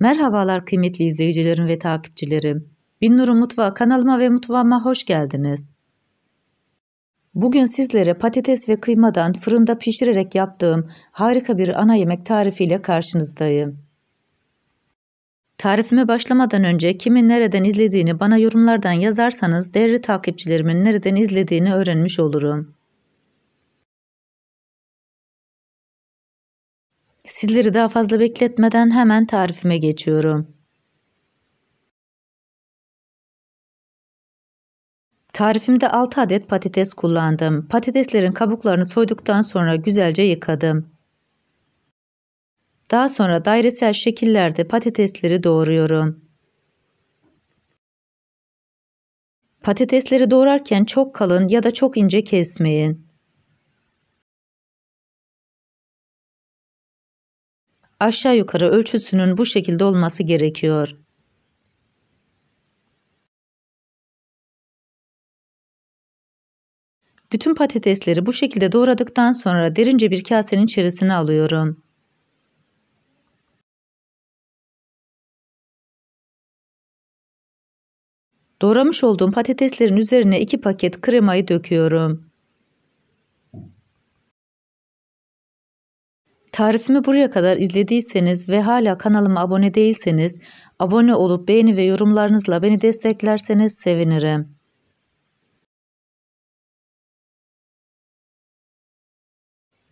Merhabalar kıymetli izleyicilerim ve takipçilerim. Binnur'un mutfağı kanalıma ve mutfağıma hoş geldiniz. Bugün sizlere patates ve kıymadan fırında pişirerek yaptığım harika bir ana yemek tarifiyle karşınızdayım. Tarifime başlamadan önce kimin nereden izlediğini bana yorumlardan yazarsanız değerli takipçilerimin nereden izlediğini öğrenmiş olurum. Sizleri daha fazla bekletmeden hemen tarifime geçiyorum. Tarifimde 6 adet patates kullandım. Patateslerin kabuklarını soyduktan sonra güzelce yıkadım. Daha sonra dairesel şekillerde patatesleri doğruyorum. Patatesleri doğrarken çok kalın ya da çok ince kesmeyin. aşağı yukarı ölçüsünün bu şekilde olması gerekiyor. Bütün patatesleri bu şekilde doğradıktan sonra derince bir kasenin içerisine alıyorum. Doğramış olduğum patateslerin üzerine 2 paket kremayı döküyorum. Tarifimi buraya kadar izlediyseniz ve hala kanalıma abone değilseniz abone olup beğeni ve yorumlarınızla beni desteklerseniz sevinirim.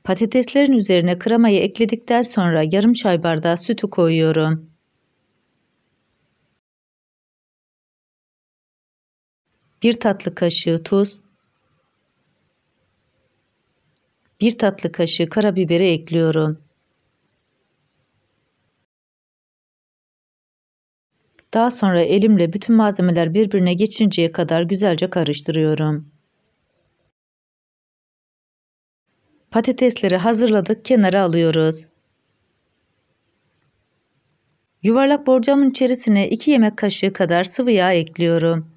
Patateslerin üzerine kremayı ekledikten sonra yarım çay bardağı sütü koyuyorum. Bir tatlı kaşığı tuz, 1 tatlı kaşığı karabiberi ekliyorum. Daha sonra elimle bütün malzemeler birbirine geçinceye kadar güzelce karıştırıyorum. Patatesleri hazırladık kenara alıyoruz. Yuvarlak borcamın içerisine 2 yemek kaşığı kadar sıvı yağ ekliyorum.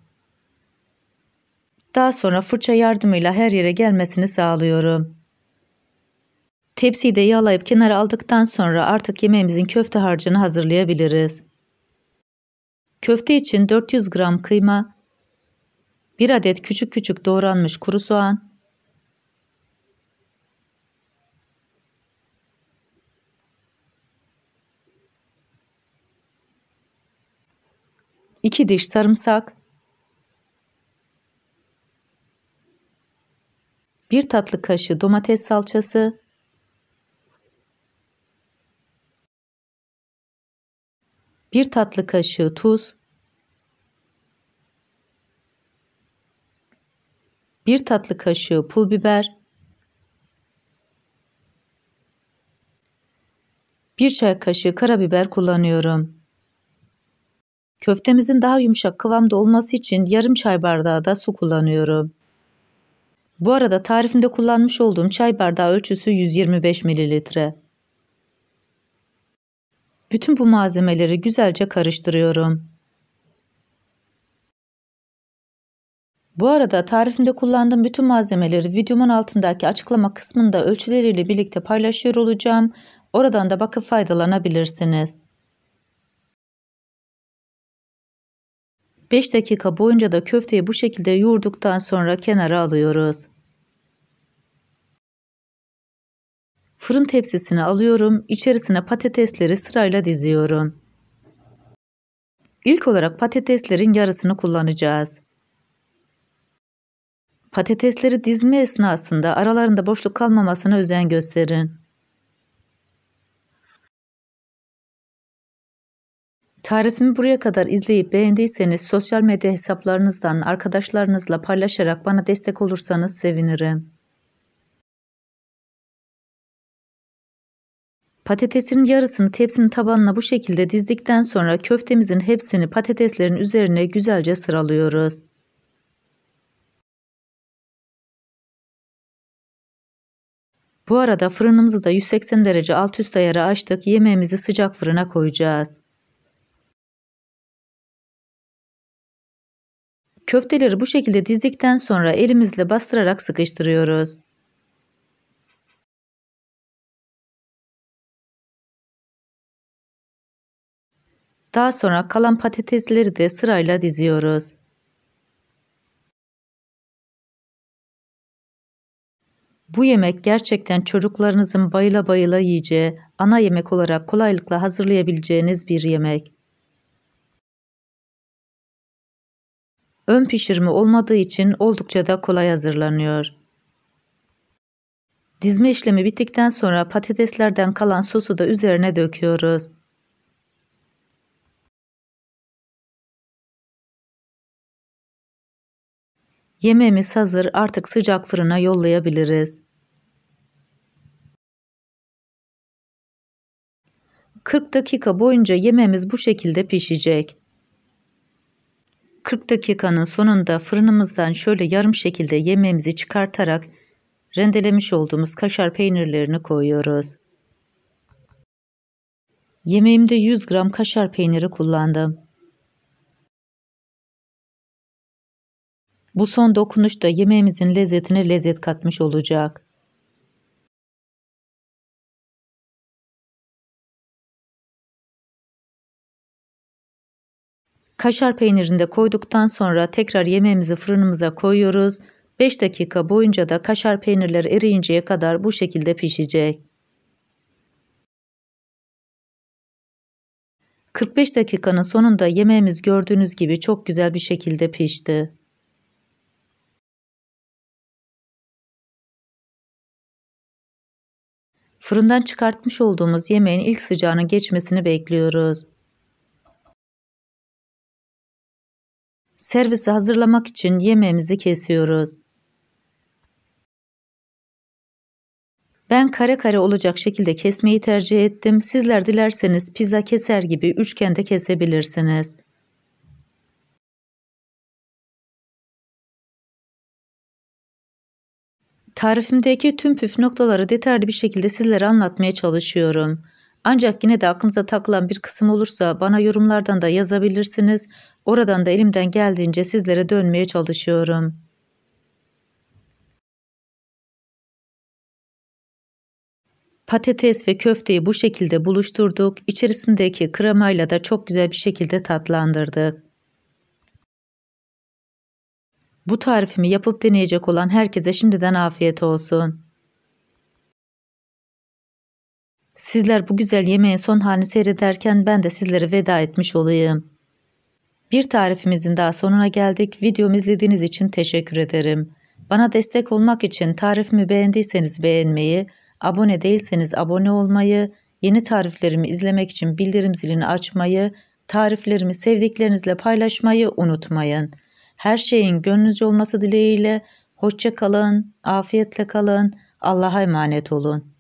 Daha sonra fırça yardımıyla her yere gelmesini sağlıyorum. Tepsiyi de yağlayıp kenara aldıktan sonra artık yemeğimizin köfte harcını hazırlayabiliriz. Köfte için 400 gram kıyma, 1 adet küçük küçük doğranmış kuru soğan, 2 diş sarımsak, 1 tatlı kaşığı domates salçası, 1 tatlı kaşığı tuz, 1 tatlı kaşığı pul biber, 1 çay kaşığı karabiber kullanıyorum. Köftemizin daha yumuşak kıvamda olması için yarım çay bardağı da su kullanıyorum. Bu arada tarifimde kullanmış olduğum çay bardağı ölçüsü 125 mililitre. Bütün bu malzemeleri güzelce karıştırıyorum. Bu arada tarifimde kullandığım bütün malzemeleri videomun altındaki açıklama kısmında ölçüleriyle birlikte paylaşıyor olacağım. Oradan da bakıp faydalanabilirsiniz. 5 dakika boyunca da köfteyi bu şekilde yoğurduktan sonra kenara alıyoruz. Fırın tepsisini alıyorum, içerisine patatesleri sırayla diziyorum. İlk olarak patateslerin yarısını kullanacağız. Patatesleri dizme esnasında aralarında boşluk kalmamasına özen gösterin. Tarifimi buraya kadar izleyip beğendiyseniz sosyal medya hesaplarınızdan arkadaşlarınızla paylaşarak bana destek olursanız sevinirim. Patatesin yarısını tepsinin tabanına bu şekilde dizdikten sonra köftemizin hepsini patateslerin üzerine güzelce sıralıyoruz. Bu arada fırınımızı da 180 derece alt üst ayarı açtık. Yemeğimizi sıcak fırına koyacağız. Köfteleri bu şekilde dizdikten sonra elimizle bastırarak sıkıştırıyoruz. Daha sonra kalan patatesleri de sırayla diziyoruz. Bu yemek gerçekten çocuklarınızın bayıla bayıla yiyeceği, ana yemek olarak kolaylıkla hazırlayabileceğiniz bir yemek. Ön pişirme olmadığı için oldukça da kolay hazırlanıyor. Dizme işlemi bittikten sonra patateslerden kalan sosu da üzerine döküyoruz. Yemeğimiz hazır artık sıcak fırına yollayabiliriz. 40 dakika boyunca yemeğimiz bu şekilde pişecek. 40 dakikanın sonunda fırınımızdan şöyle yarım şekilde yemeğimizi çıkartarak rendelemiş olduğumuz kaşar peynirlerini koyuyoruz. Yemeğimde 100 gram kaşar peyniri kullandım. Bu son dokunuş da yemeğimizin lezzetine lezzet katmış olacak. Kaşar peynirini de koyduktan sonra tekrar yemeğimizi fırınımıza koyuyoruz. 5 dakika boyunca da kaşar peynirleri eriyinceye kadar bu şekilde pişecek. 45 dakikanın sonunda yemeğimiz gördüğünüz gibi çok güzel bir şekilde pişti. Fırından çıkartmış olduğumuz yemeğin ilk sıcağının geçmesini bekliyoruz. Servisi hazırlamak için yemeğimizi kesiyoruz. Ben kare kare olacak şekilde kesmeyi tercih ettim. Sizler dilerseniz pizza keser gibi üçgende kesebilirsiniz. Tarifimdeki tüm püf noktaları detaylı bir şekilde sizlere anlatmaya çalışıyorum. Ancak yine de aklınıza takılan bir kısım olursa bana yorumlardan da yazabilirsiniz. Oradan da elimden geldiğince sizlere dönmeye çalışıyorum. Patates ve köfteyi bu şekilde buluşturduk. İçerisindeki kremayla da çok güzel bir şekilde tatlandırdık. Bu tarifimi yapıp deneyecek olan herkese şimdiden afiyet olsun. Sizler bu güzel yemeğin son halini seyrederken ben de sizlere veda etmiş olayım. Bir tarifimizin daha sonuna geldik. Videomu izlediğiniz için teşekkür ederim. Bana destek olmak için tarifimi beğendiyseniz beğenmeyi, abone değilseniz abone olmayı, yeni tariflerimi izlemek için bildirim zilini açmayı, tariflerimi sevdiklerinizle paylaşmayı unutmayın. Her şeyin gönlünüzce olması dileğiyle. Hoşça kalın, afiyetle kalın, Allah'a emanet olun.